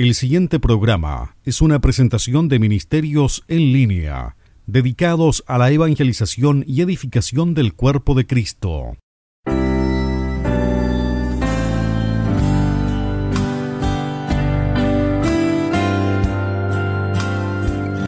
El siguiente programa es una presentación de Ministerios en línea, dedicados a la evangelización y edificación del cuerpo de Cristo.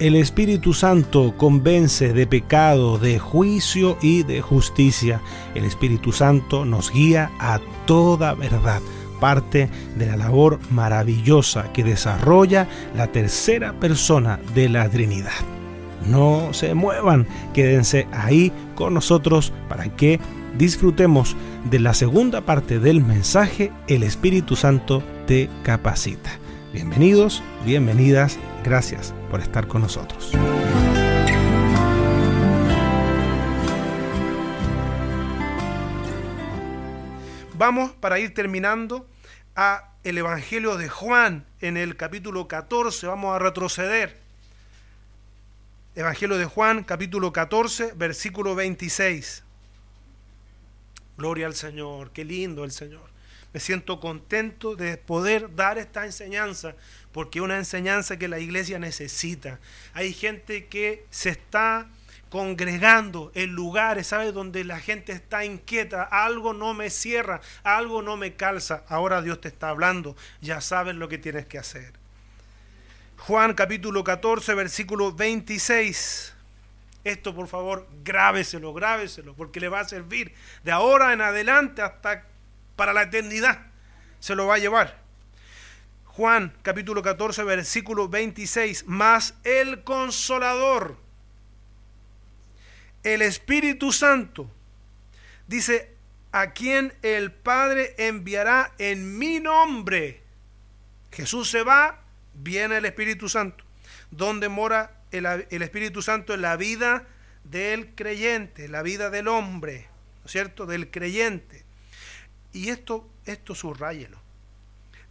El Espíritu Santo convence de pecado, de juicio y de justicia. El Espíritu Santo nos guía a toda verdad parte de la labor maravillosa que desarrolla la tercera persona de la Trinidad. No se muevan, quédense ahí con nosotros para que disfrutemos de la segunda parte del mensaje El Espíritu Santo te capacita. Bienvenidos, bienvenidas, gracias por estar con nosotros. Vamos para ir terminando a el Evangelio de Juan en el capítulo 14, vamos a retroceder. Evangelio de Juan, capítulo 14, versículo 26. Gloria al Señor, qué lindo el Señor. Me siento contento de poder dar esta enseñanza, porque es una enseñanza que la iglesia necesita. Hay gente que se está congregando en lugares, ¿sabes? Donde la gente está inquieta, algo no me cierra, algo no me calza. Ahora Dios te está hablando, ya sabes lo que tienes que hacer. Juan capítulo 14, versículo 26. Esto por favor, grábeselo, grábeselo, porque le va a servir de ahora en adelante hasta para la eternidad. Se lo va a llevar. Juan capítulo 14, versículo 26. Más el consolador el Espíritu Santo. Dice, a quien el Padre enviará en mi nombre. Jesús se va, viene el Espíritu Santo. Donde mora el, Espíritu Santo en la vida del creyente, la vida del hombre, ¿no es cierto? Del creyente. Y esto, esto subrayelo.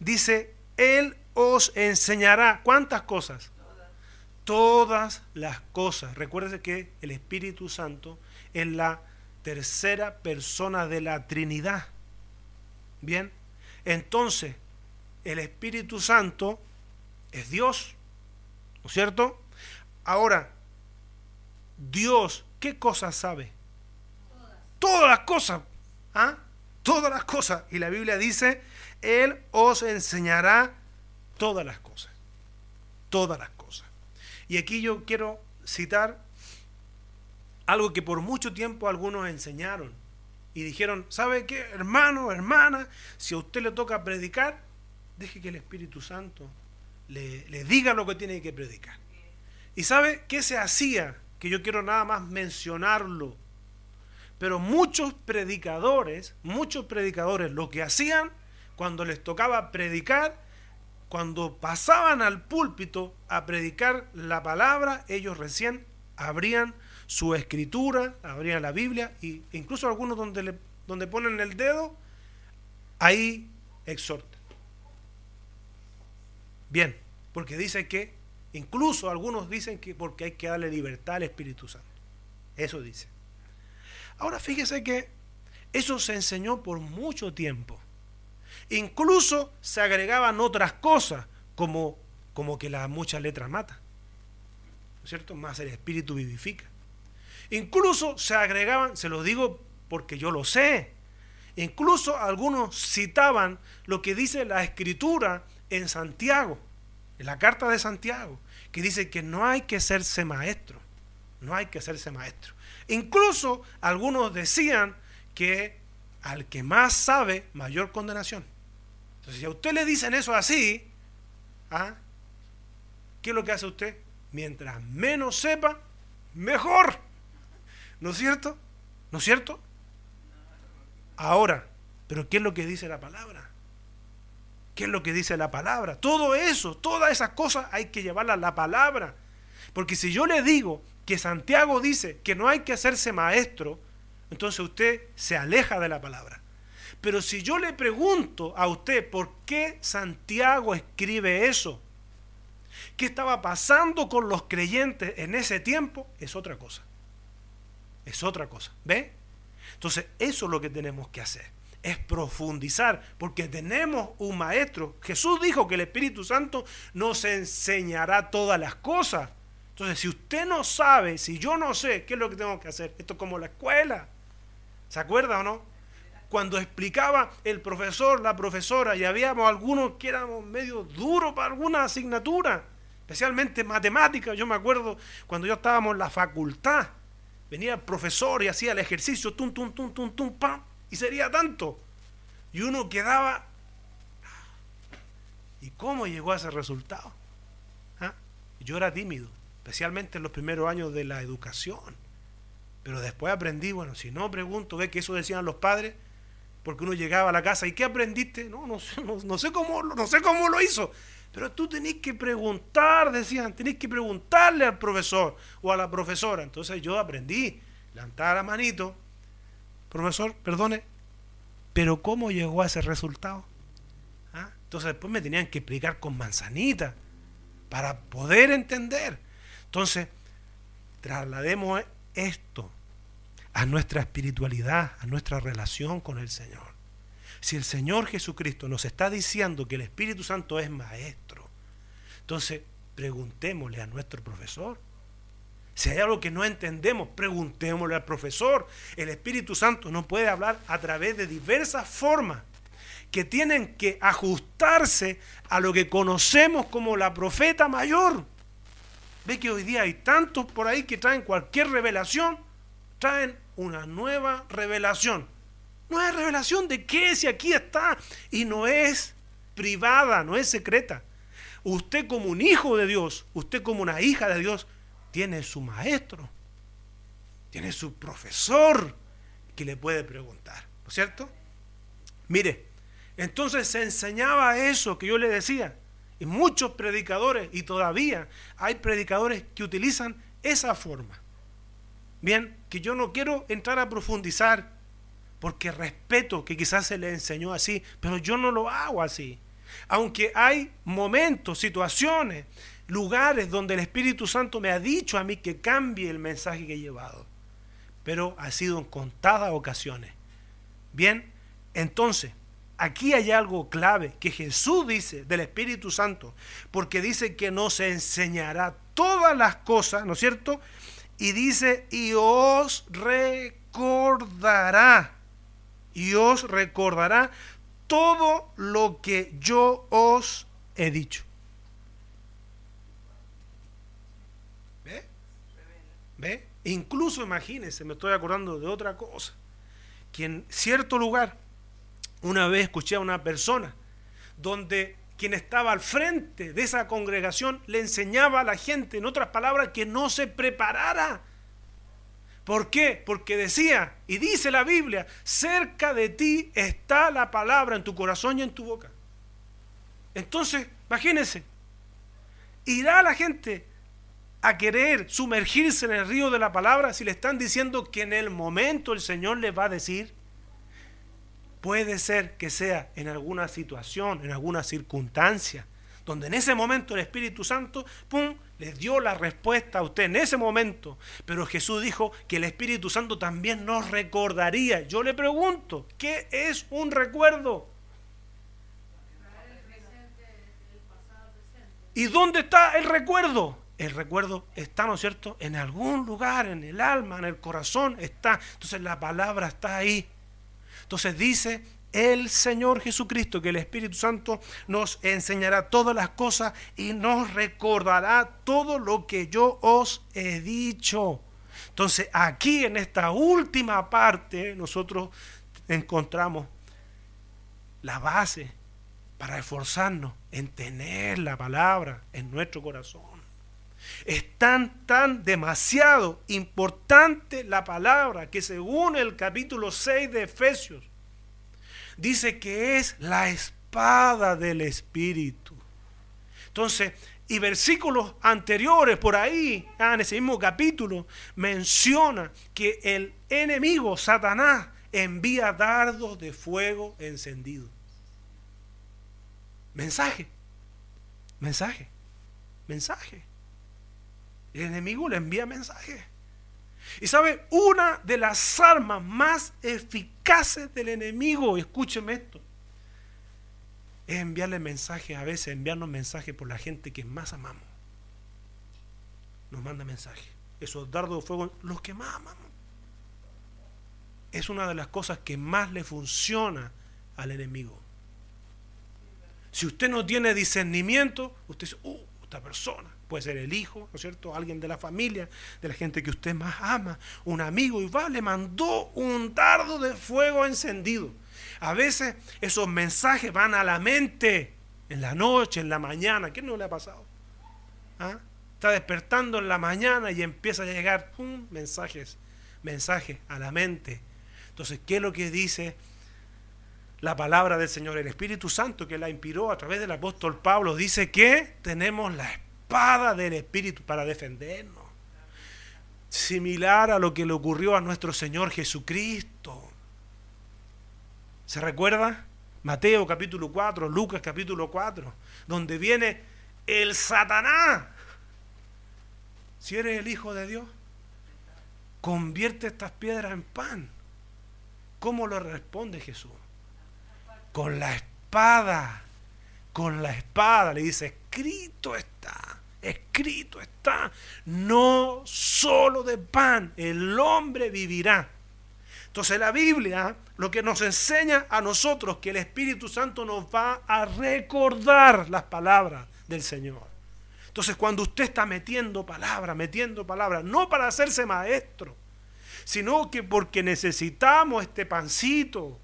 Dice, Él os enseñará. ¿Cuántas cosas? todas las cosas. Recuérdese que el Espíritu Santo es la tercera persona de la Trinidad. Bien, entonces el Espíritu Santo es Dios, ¿no es cierto? Ahora, Dios, ¿qué cosas sabe? Todas, las cosas. ¿ah? Todas las cosas. Y la Biblia dice, Él os enseñará todas las cosas. Todas las cosas. Y aquí yo quiero citar algo que por mucho tiempo algunos enseñaron y dijeron, ¿sabe qué, hermano, hermana? Si a usted le toca predicar, deje que el Espíritu Santo le, diga lo que tiene que predicar. ¿Y sabe qué se hacía? Que yo quiero nada más mencionarlo. Pero muchos predicadores, muchos predicadores lo que hacían cuando les tocaba predicar cuando pasaban al púlpito a predicar la palabra, ellos recién abrían su escritura, abrían la Biblia, e incluso algunos donde, le, donde ponen el dedo, ahí exhortan. Bien, porque dice que, incluso algunos dicen que porque hay que darle libertad al Espíritu Santo. Eso dice. Ahora fíjese que eso se enseñó por mucho tiempo. Incluso se agregaban otras cosas, como, como que las muchas letras mata ¿No es cierto? Más el espíritu vivifica. Incluso se agregaban, se lo digo porque yo lo sé, incluso algunos citaban lo que dice la escritura en Santiago, en la carta de Santiago, que dice que no hay que hacerse maestro, no hay que hacerse maestro. Incluso algunos decían que al que más sabe, mayor condenación. Entonces, si a usted le dicen eso así, ¿ah? ¿qué es lo que hace usted? Mientras menos sepa, mejor. ¿No es cierto? ¿No es cierto? Ahora, pero ¿qué es lo que dice la palabra? ¿Qué es lo que dice la palabra? Todo eso, todas esas cosas hay que llevarla a la palabra. Porque si yo le digo que Santiago dice que no hay que hacerse maestro, entonces usted se aleja de la palabra. Pero si yo le pregunto a usted por qué Santiago escribe eso, qué estaba pasando con los creyentes en ese tiempo, es otra cosa. Es otra cosa. ¿Ve? Entonces, eso es lo que tenemos que hacer. Es profundizar, porque tenemos un maestro. Jesús dijo que el Espíritu Santo nos enseñará todas las cosas. Entonces, si usted no sabe, si yo no sé, ¿qué es lo que tengo que hacer? Esto es como la escuela. ¿Se acuerda o no? cuando explicaba el profesor, la profesora, y habíamos algunos que éramos medio duros para alguna asignatura, especialmente matemáticas. Yo me acuerdo cuando yo estábamos en la facultad, venía el profesor y hacía el ejercicio, tum, tum, tum, tum, tum, pam, y sería tanto. Y uno quedaba. Ah, ¿Y cómo llegó a ese resultado? ¿Ah? Yo era tímido, especialmente en los primeros años de la educación. Pero después aprendí, bueno, si no pregunto, ve que eso decían los padres, porque uno llegaba a la casa y ¿qué aprendiste? No, no, sé, cómo, no sé cómo lo hizo. Pero tú tenés que preguntar, decían, tenés que preguntarle al profesor o a la profesora. Entonces yo aprendí, levantaba la manito, profesor, perdone, pero ¿cómo llegó a ese resultado? ¿Ah? Entonces después me tenían que explicar con manzanita para poder entender. Entonces, traslademos esto a nuestra espiritualidad, a nuestra relación con el Señor. Si el Señor Jesucristo nos está diciendo que el Espíritu Santo es maestro, entonces preguntémosle a nuestro profesor. Si hay algo que no entendemos, preguntémosle al profesor. El Espíritu Santo nos puede hablar a través de diversas formas que tienen que ajustarse a lo que conocemos como la profeta mayor. Ve que hoy día hay tantos por ahí que traen cualquier revelación, traen una nueva revelación. Nueva revelación de qué si aquí está. Y no es privada, no es secreta. Usted como un hijo de Dios, usted como una hija de Dios, tiene su maestro, tiene su profesor que le puede preguntar, ¿no es cierto? Mire, entonces se enseñaba eso que yo le decía. Y muchos predicadores, y todavía hay predicadores que utilizan esa forma bien, que yo no quiero entrar a profundizar, porque respeto que quizás se le enseñó así, pero yo no lo hago así. Aunque hay momentos, situaciones, lugares donde el Espíritu Santo me ha dicho a mí que cambie el mensaje que he llevado, pero ha sido en contadas ocasiones. Bien, entonces, aquí hay algo clave que Jesús dice del Espíritu Santo, porque dice que nos enseñará todas las cosas, ¿no es cierto? Y dice, y os recordará, y os recordará todo lo que yo os he dicho. ¿Ve? ¿Ve? Incluso imagínense, me estoy acordando de otra cosa, que en cierto lugar una vez escuché a una persona donde quien estaba al frente de esa congregación le enseñaba a la gente, en otras palabras, que no se preparara. ¿Por qué? Porque decía, y dice la Biblia, cerca de ti está la palabra en tu corazón y en tu boca. Entonces, imagínense, ¿irá la gente a querer sumergirse en el río de la palabra si le están diciendo que en el momento el Señor le va a decir? Puede ser que sea en alguna situación, en alguna circunstancia, donde en ese momento el Espíritu Santo, ¡pum!, le dio la respuesta a usted en ese momento. Pero Jesús dijo que el Espíritu Santo también nos recordaría. Yo le pregunto, ¿qué es un recuerdo? ¿Y dónde está el recuerdo? El recuerdo está, ¿no es cierto?, en algún lugar, en el alma, en el corazón está. Entonces la palabra está ahí. Entonces dice el Señor Jesucristo que el Espíritu Santo nos enseñará todas las cosas y nos recordará todo lo que yo os he dicho. Entonces aquí en esta última parte nosotros encontramos la base para esforzarnos en tener la palabra en nuestro corazón. Es tan, tan demasiado importante la palabra que según el capítulo 6 de Efesios, dice que es la espada del Espíritu. Entonces, y versículos anteriores por ahí, ah, en ese mismo capítulo, menciona que el enemigo, Satanás, envía dardos de fuego encendido. Mensaje, mensaje, mensaje. El enemigo le envía mensajes. Y sabe, una de las armas más eficaces del enemigo, escúcheme esto, es enviarle mensaje, a veces, enviarnos mensajes por la gente que más amamos. Nos manda mensajes. Esos dardos de fuego, los que más amamos. Es una de las cosas que más le funciona al enemigo. Si usted no tiene discernimiento, usted dice, uh, esta persona puede ser el hijo, ¿no es cierto? Alguien de la familia, de la gente que usted más ama, un amigo, y va, le mandó un dardo de fuego encendido. A veces esos mensajes van a la mente en la noche, en la mañana. ¿Qué no le ha pasado? ¿Ah? Está despertando en la mañana y empieza a llegar mensajes, mensajes a la mente. Entonces, ¿qué es lo que dice la palabra del Señor? El Espíritu Santo que la inspiró a través del apóstol Pablo dice que tenemos la esperanza espada del Espíritu para defendernos. Similar a lo que le ocurrió a nuestro Señor Jesucristo. ¿Se recuerda? Mateo capítulo 4, Lucas capítulo 4, donde viene el Satanás. Si eres el Hijo de Dios, convierte estas piedras en pan. ¿Cómo lo responde Jesús? Con la espada, con la espada, le dice, escrito está escrito está, no solo de pan el hombre vivirá. Entonces la Biblia lo que nos enseña a nosotros que el Espíritu Santo nos va a recordar las palabras del Señor. Entonces cuando usted está metiendo palabra, metiendo palabras, no para hacerse maestro, sino que porque necesitamos este pancito,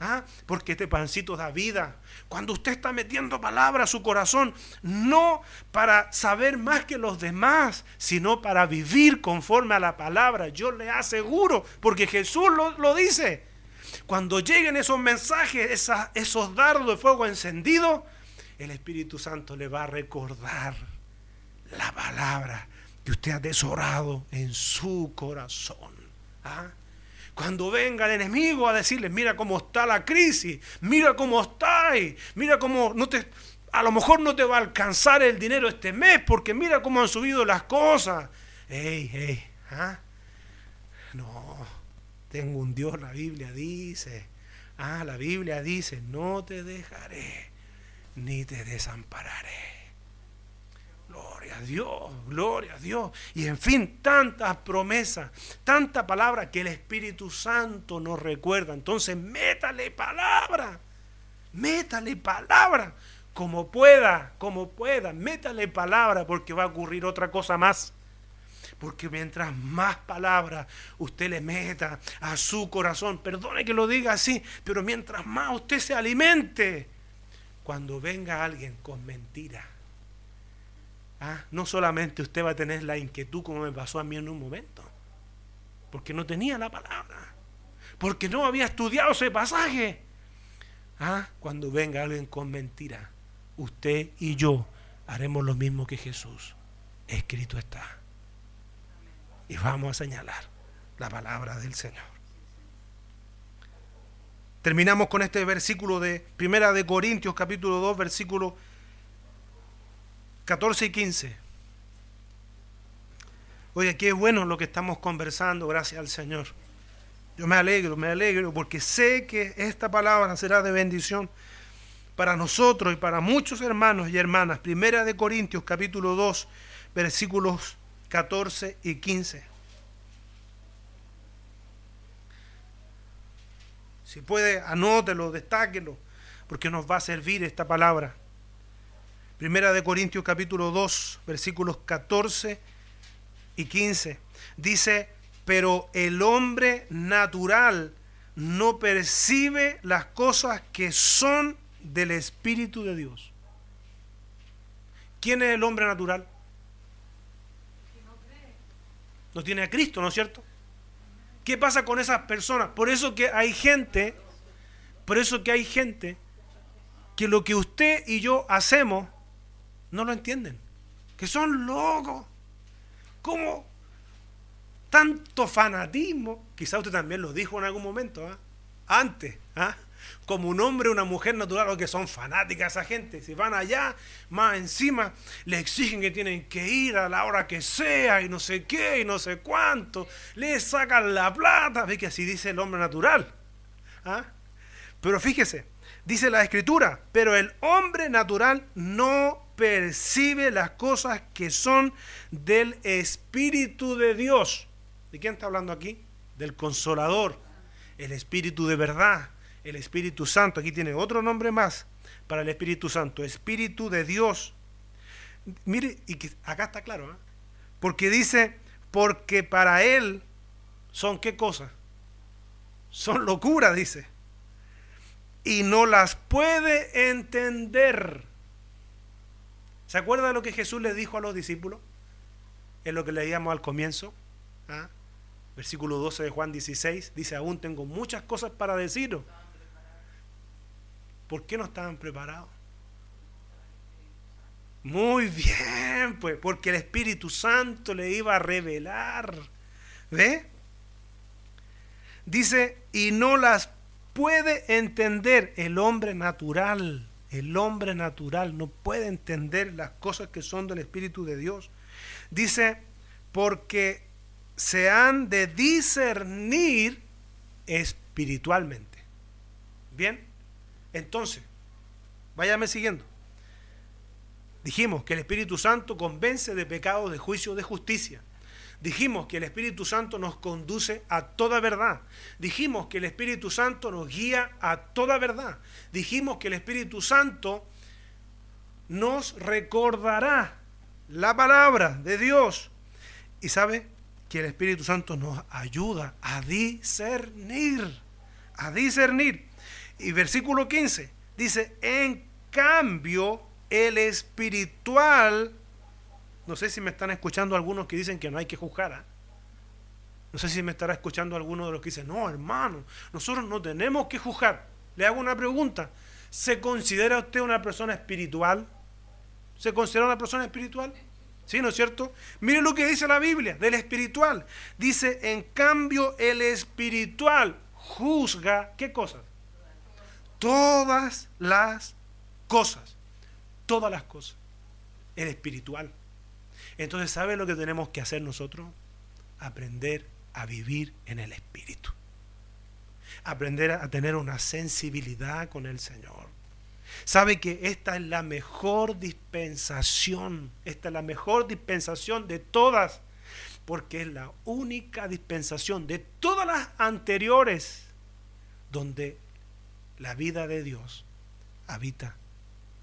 ¿Ah? Porque este pancito da vida. Cuando usted está metiendo palabra a su corazón, no para saber más que los demás, sino para vivir conforme a la palabra. Yo le aseguro, porque Jesús lo, dice. Cuando lleguen esos mensajes, esos dardos de fuego encendidos, el Espíritu Santo le va a recordar la palabra que usted ha desorado en su corazón. ¿Ah? Cuando venga el enemigo a decirle, mira cómo está la crisis, mira cómo estáis, mira cómo a lo mejor no te va a alcanzar el dinero este mes porque mira cómo han subido las cosas. Ey, ey, ¿ah? No, tengo un Dios, la Biblia dice. Ah, la Biblia dice, no te dejaré ni te desampararé. Gloria a Dios, gloria a Dios. Y en fin, tantas promesas, tanta palabra que el Espíritu Santo nos recuerda. Entonces, métale palabra, métale palabra, como pueda, como pueda, métale palabra, porque va a ocurrir otra cosa más. Porque mientras más palabras usted le meta a su corazón, perdone que lo diga así, pero mientras más usted se alimente, cuando venga alguien con mentiras, Ah, no solamente usted va a tener la inquietud como me pasó a mí en un momento, porque no tenía la palabra, porque no había estudiado ese pasaje. ¿Ah? Cuando venga alguien con mentira, usted y yo haremos lo mismo que Jesús. Escrito está. Y vamos a señalar la palabra del Señor. Terminamos con este versículo de Primera de Corintios capítulo 2 versículo 14 y 15. Oye, es bueno lo que estamos conversando, gracias al Señor. Yo me alegro, me alegro, porque sé que esta palabra será de bendición para nosotros y para muchos hermanos y hermanas. Primera de Corintios capítulo 2, versículos 14 y 15. Si puede, anótelo, destáquelo, porque nos va a servir esta palabra. Primera de Corintios capítulo 2, versículos 14 y 15. Dice, pero el hombre natural no percibe las cosas que son del Espíritu de Dios. ¿Quién es el hombre natural? No tiene a Cristo, ¿no es cierto? ¿Qué pasa con esas personas? Por eso que hay gente, por eso que hay gente que lo que usted y yo hacemos no lo entienden. Que son locos. como tanto fanatismo? Quizá usted también lo dijo en algún momento, ¿ah? antes, ¿ah? como un hombre, una mujer natural, o que son fanáticas esa gente. Si van allá, más encima, le exigen que tienen que ir a la hora que sea y no sé qué y no sé cuánto. Le sacan la plata. Ve que así dice el hombre natural. ¿ah? Pero fíjese, dice la escritura, pero el hombre natural no percibe las cosas que son del Espíritu de Dios. ¿De quién está hablando aquí? Del Consolador, el Espíritu de verdad, el Espíritu Santo. Aquí tiene otro nombre más para el Espíritu Santo, Espíritu de Dios. Mire, y acá está claro, ¿eh? porque dice, porque para Él son qué cosas? Son locuras dice. Y no las puede entender ¿Se acuerda lo que Jesús les dijo a los discípulos? Es lo que leíamos al comienzo. ¿ah? Versículo 12 de Juan 16 dice, aún tengo muchas cosas para deciros. ¿Por qué no estaban preparados? Muy bien, pues, porque el Espíritu Santo le iba a revelar. ¿Ve? Dice, y no las puede entender el hombre natural el hombre natural no puede entender las cosas que son del Espíritu de Dios. Dice, porque se han de discernir espiritualmente. Bien, entonces, váyame siguiendo. Dijimos que el Espíritu Santo convence de pecado, de juicio, de justicia. Dijimos que el Espíritu Santo nos conduce a toda verdad. Dijimos que el Espíritu Santo nos guía a toda verdad. Dijimos que el Espíritu Santo nos recordará la palabra de Dios. Y sabe que el Espíritu Santo nos ayuda a discernir, a discernir. Y versículo 15 dice, en cambio, el espiritual no sé si me están escuchando algunos que dicen que no hay que juzgar. ¿ah? No sé si me estará escuchando alguno de los que dicen, no, hermano, nosotros no tenemos que juzgar. Le hago una pregunta. ¿Se considera usted una persona espiritual? ¿Se considera una persona espiritual? ¿Sí, no es cierto? Mire lo que dice la Biblia del espiritual. Dice, en cambio, el espiritual juzga, ¿qué cosas? Todas las cosas. Todas las cosas. El espiritual. Entonces, ¿sabe lo que tenemos que hacer nosotros? Aprender a vivir en el Espíritu. Aprender a tener una sensibilidad con el Señor. Sabe que esta es la mejor dispensación, esta es la mejor dispensación de todas, porque es la única dispensación de todas las anteriores donde la vida de Dios habita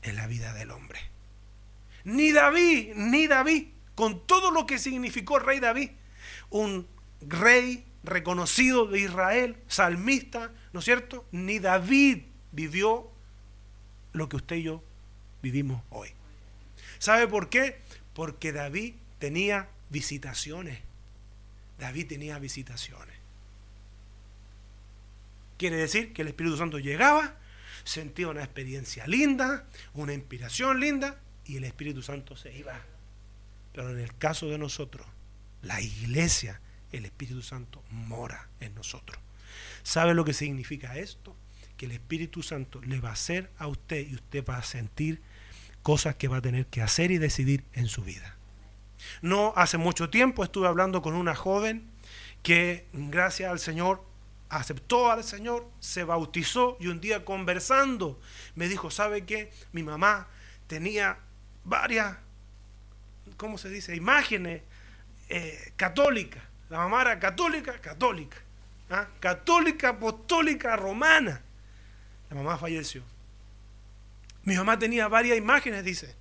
en la vida del hombre. Ni David, ni David con todo lo que significó el rey David, un rey reconocido de Israel, salmista, ¿no es cierto? Ni David vivió lo que usted y yo vivimos hoy. ¿Sabe por qué? Porque David tenía visitaciones. David tenía visitaciones. Quiere decir que el Espíritu Santo llegaba, sentía una experiencia linda, una inspiración linda, y el Espíritu Santo se iba. Pero en el caso de nosotros, la iglesia, el Espíritu Santo mora en nosotros. ¿Sabe lo que significa esto? Que el Espíritu Santo le va a hacer a usted y usted va a sentir cosas que va a tener que hacer y decidir en su vida. No hace mucho tiempo estuve hablando con una joven que gracias al Señor aceptó al Señor, se bautizó y un día conversando me dijo, ¿sabe qué? Mi mamá tenía varias ¿cómo se dice? Imágenes eh, católicas. La mamá era católica, católica. ¿ah? Católica, apostólica, romana. La mamá falleció. Mi mamá tenía varias imágenes, dice.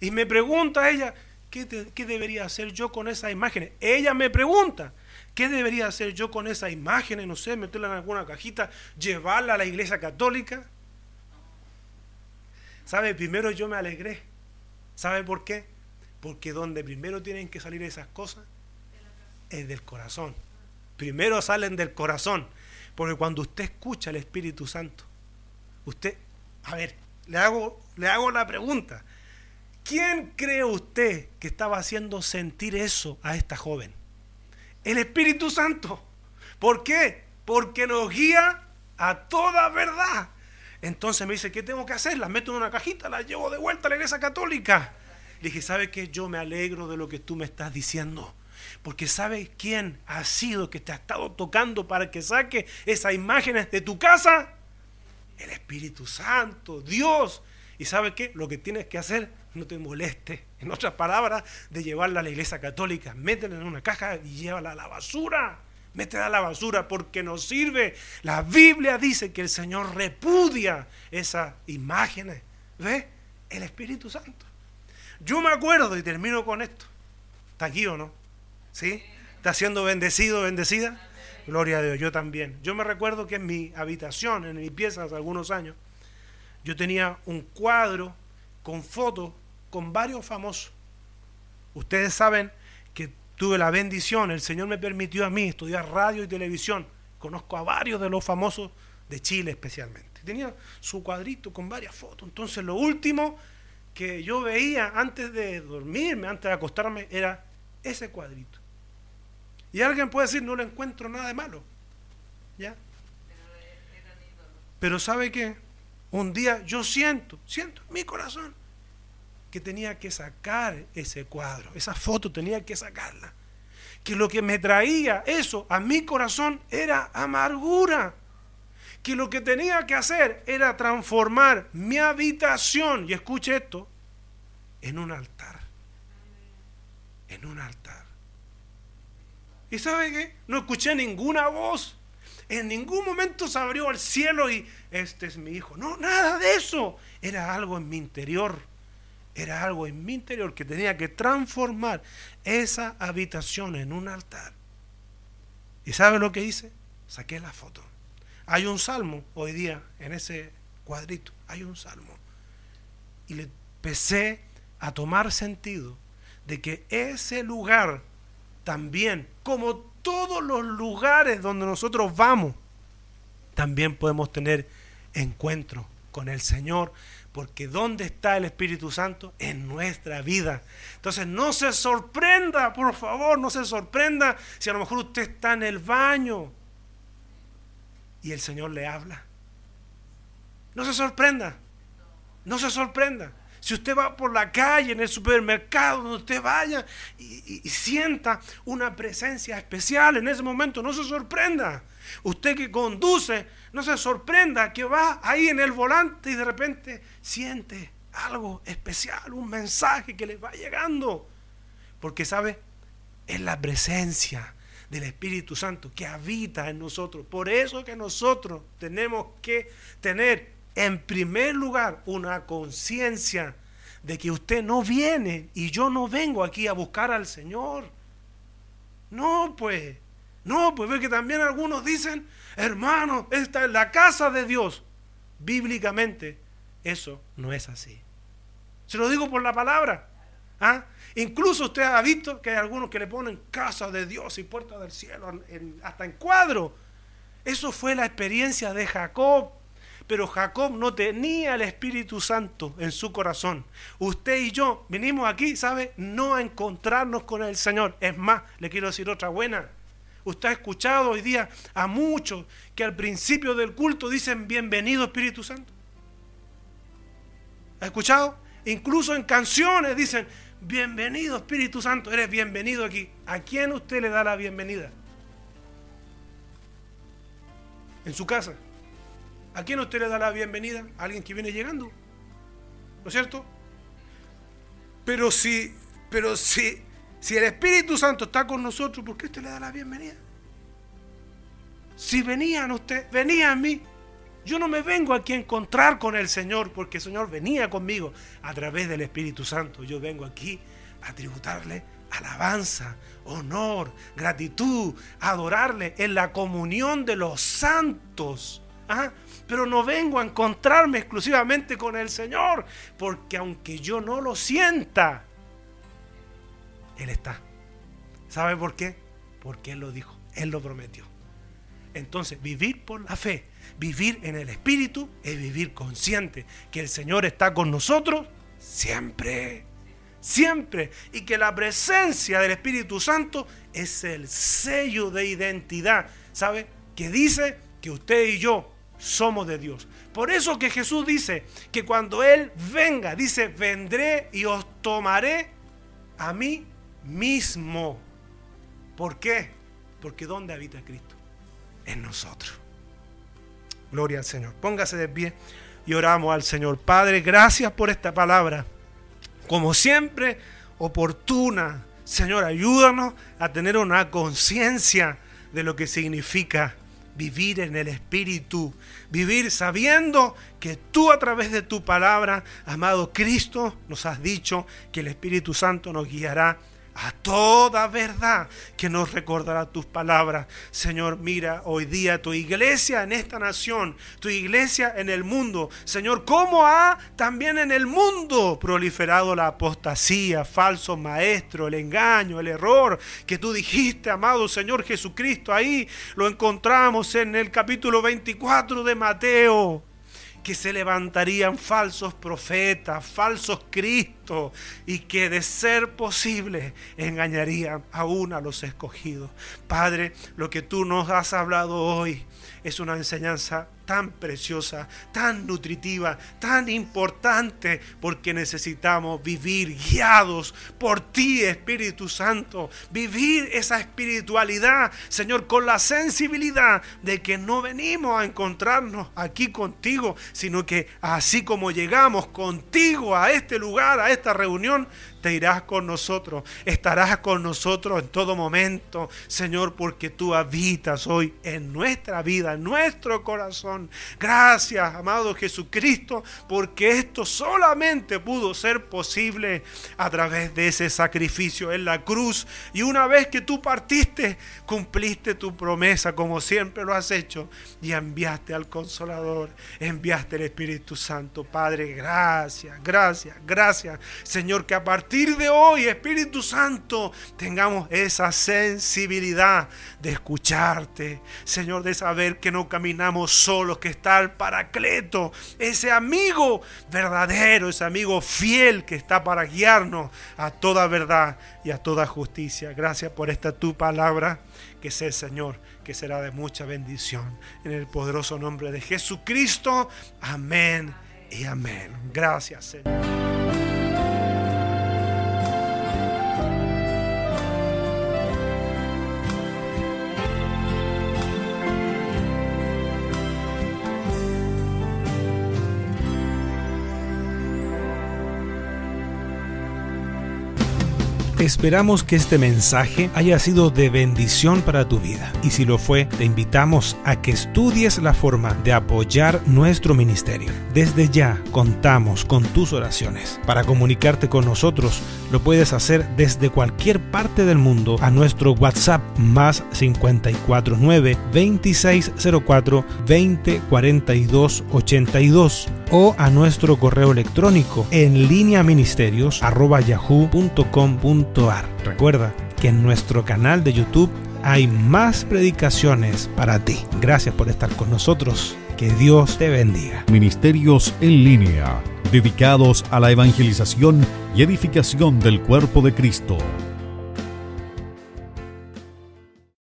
Y me pregunta ella, ¿qué, ¿qué, debería hacer yo con esas imágenes? Ella me pregunta, ¿qué debería hacer yo con esas imágenes? No sé, meterla en alguna cajita, llevarla a la iglesia católica. ¿Sabe? Primero yo me alegré. ¿Sabe por qué? Porque donde primero tienen que salir esas cosas es del corazón. Primero salen del corazón. Porque cuando usted escucha al Espíritu Santo, usted, a ver, le hago, le hago la pregunta. ¿Quién cree usted que estaba haciendo sentir eso a esta joven? El Espíritu Santo. ¿Por qué? Porque nos guía a toda verdad. Entonces me dice, ¿qué tengo que hacer? Las meto en una cajita, las llevo de vuelta a la iglesia católica. Le dije, ¿sabe qué? Yo me alegro de lo que tú me estás diciendo. Porque ¿sabes quién ha sido que te ha estado tocando para que saque esas imágenes de tu casa? El Espíritu Santo, Dios. ¿Y sabes qué? Lo que tienes que hacer, no te moleste. En otras palabras, de llevarla a la iglesia católica. Métela en una caja y llévala a la basura. Métela a la basura porque no sirve. La Biblia dice que el Señor repudia esas imágenes. ¿Ves? El Espíritu Santo. Yo me acuerdo, y termino con esto. ¿Está aquí o no? ¿Sí? ¿Está siendo bendecido, bendecida? Gloria a Dios, yo también. Yo me recuerdo que en mi habitación, en mi pieza hace algunos años, yo tenía un cuadro con fotos con varios famosos. Ustedes saben que tuve la bendición, el Señor me permitió a mí estudiar radio y televisión. Conozco a varios de los famosos de Chile especialmente. Tenía su cuadrito con varias fotos. Entonces lo último que yo veía antes de dormirme, antes de acostarme, era ese cuadrito. Y alguien puede decir, no le encuentro nada de malo. ¿Ya? Pero ¿sabe que Un día yo siento, siento en mi corazón que tenía que sacar ese cuadro, esa foto tenía que sacarla. Que lo que me traía eso a mi corazón era amargura que lo que tenía que hacer era transformar mi habitación, y escuche esto, en un altar. En un altar. ¿Y sabe qué? No escuché ninguna voz. En ningún momento se abrió el cielo y este es mi hijo. No, nada de eso. Era algo en mi interior. Era algo en mi interior que tenía que transformar esa habitación en un altar. ¿Y sabe lo que hice? Saqué la foto. Hay un salmo hoy día en ese cuadrito, hay un salmo. Y le empecé a tomar sentido de que ese lugar también, como todos los lugares donde nosotros vamos, también podemos tener encuentro con el Señor, porque ¿dónde está el Espíritu Santo? En nuestra vida. Entonces no se sorprenda, por favor, no se sorprenda si a lo mejor usted está en el baño, y el Señor le habla. No se sorprenda, no se sorprenda. Si usted va por la calle, en el supermercado, donde usted vaya y, sienta una presencia especial en ese momento, no se sorprenda. Usted que conduce, no se sorprenda que va ahí en el volante y de repente siente algo especial, un mensaje que le va llegando. Porque sabe, es la presencia del Espíritu Santo que habita en nosotros. Por eso que nosotros tenemos que tener en primer lugar una conciencia de que usted no viene y yo no vengo aquí a buscar al Señor. No, pues, no, pues ve que también algunos dicen, hermano, esta es la casa de Dios. Bíblicamente, eso no es así. Se lo digo por la palabra. ¿Ah? Incluso usted ha visto que hay algunos que le ponen casa de Dios y puerta del cielo, hasta en cuadro. Eso fue la experiencia de Jacob. Pero Jacob no tenía el Espíritu Santo en su corazón. Usted y yo vinimos aquí, ¿sabe? No a encontrarnos con el Señor. Es más, le quiero decir otra buena. Usted ha escuchado hoy día a muchos que al principio del culto dicen bienvenido Espíritu Santo. ¿Ha escuchado? Incluso en canciones dicen Bienvenido Espíritu Santo, eres bienvenido aquí. ¿A quién usted le da la bienvenida? En su casa. ¿A quién usted le da la bienvenida? A alguien que viene llegando. ¿No es cierto? Pero si, pero si, si el Espíritu Santo está con nosotros, ¿por qué usted le da la bienvenida? Si venían usted, venía a mí, yo no me vengo aquí a encontrar con el Señor, porque el Señor venía conmigo a través del Espíritu Santo. Yo vengo aquí a tributarle alabanza, honor, gratitud, adorarle en la comunión de los santos. ¿ah? Pero no vengo a encontrarme exclusivamente con el Señor, porque aunque yo no lo sienta, Él está. ¿Sabe por qué? Porque Él lo dijo, Él lo prometió. Entonces, vivir por la fe Vivir en el Espíritu es vivir consciente que el Señor está con nosotros siempre. Siempre. Y que la presencia del Espíritu Santo es el sello de identidad. ¿Sabe? Que dice que usted y yo somos de Dios. Por eso que Jesús dice que cuando Él venga, dice, vendré y os tomaré a mí mismo. ¿Por qué? Porque ¿dónde habita Cristo? En nosotros. Gloria al Señor. Póngase de pie y oramos al Señor. Padre, gracias por esta palabra. Como siempre, oportuna. Señor, ayúdanos a tener una conciencia de lo que significa vivir en el Espíritu, vivir sabiendo que tú a través de tu palabra, amado Cristo, nos has dicho que el Espíritu Santo nos guiará a toda verdad que nos recordará tus palabras. Señor, mira hoy día tu iglesia en esta nación, tu iglesia en el mundo. Señor, cómo ha también en el mundo proliferado la apostasía, falso maestro, el engaño, el error que tú dijiste, amado Señor Jesucristo. Ahí lo encontramos en el capítulo 24 de Mateo que se levantarían falsos profetas, falsos cristos y que de ser posible engañarían aún a los escogidos. Padre, lo que tú nos has hablado hoy es una enseñanza tan preciosa, tan nutritiva, tan importante, porque necesitamos vivir guiados por ti, Espíritu Santo, vivir esa espiritualidad, Señor, con la sensibilidad de que no venimos a encontrarnos aquí contigo, sino que así como llegamos contigo a este lugar, a esta reunión, te irás con nosotros, estarás con nosotros en todo momento, Señor, porque tú habitas hoy en nuestra vida, en nuestro corazón. Gracias, amado Jesucristo, porque esto solamente pudo ser posible a través de ese sacrificio en la cruz. Y una vez que tú partiste, cumpliste tu promesa como siempre lo has hecho y enviaste al Consolador, enviaste el Espíritu Santo. Padre, gracias, gracias, gracias, Señor, que aparte partir de hoy, Espíritu Santo, tengamos esa sensibilidad de escucharte, Señor, de saber que no caminamos solos, que está el paracleto, ese amigo verdadero, ese amigo fiel que está para guiarnos a toda verdad y a toda justicia. Gracias por esta tu palabra, que sé Señor, que será de mucha bendición. En el poderoso nombre de Jesucristo, amén y amén. Gracias, Señor. Esperamos que este mensaje haya sido de bendición para tu vida y si lo fue, te invitamos a que estudies la forma de apoyar nuestro ministerio. Desde ya contamos con tus oraciones. Para comunicarte con nosotros, lo puedes hacer desde cualquier parte del mundo a nuestro WhatsApp más 549 2604 204282 o a nuestro correo electrónico en línea ministerios Recuerda que en nuestro canal de YouTube hay más predicaciones para ti. Gracias por estar con nosotros. Que Dios te bendiga. Ministerios en línea, dedicados a la evangelización y edificación del cuerpo de Cristo.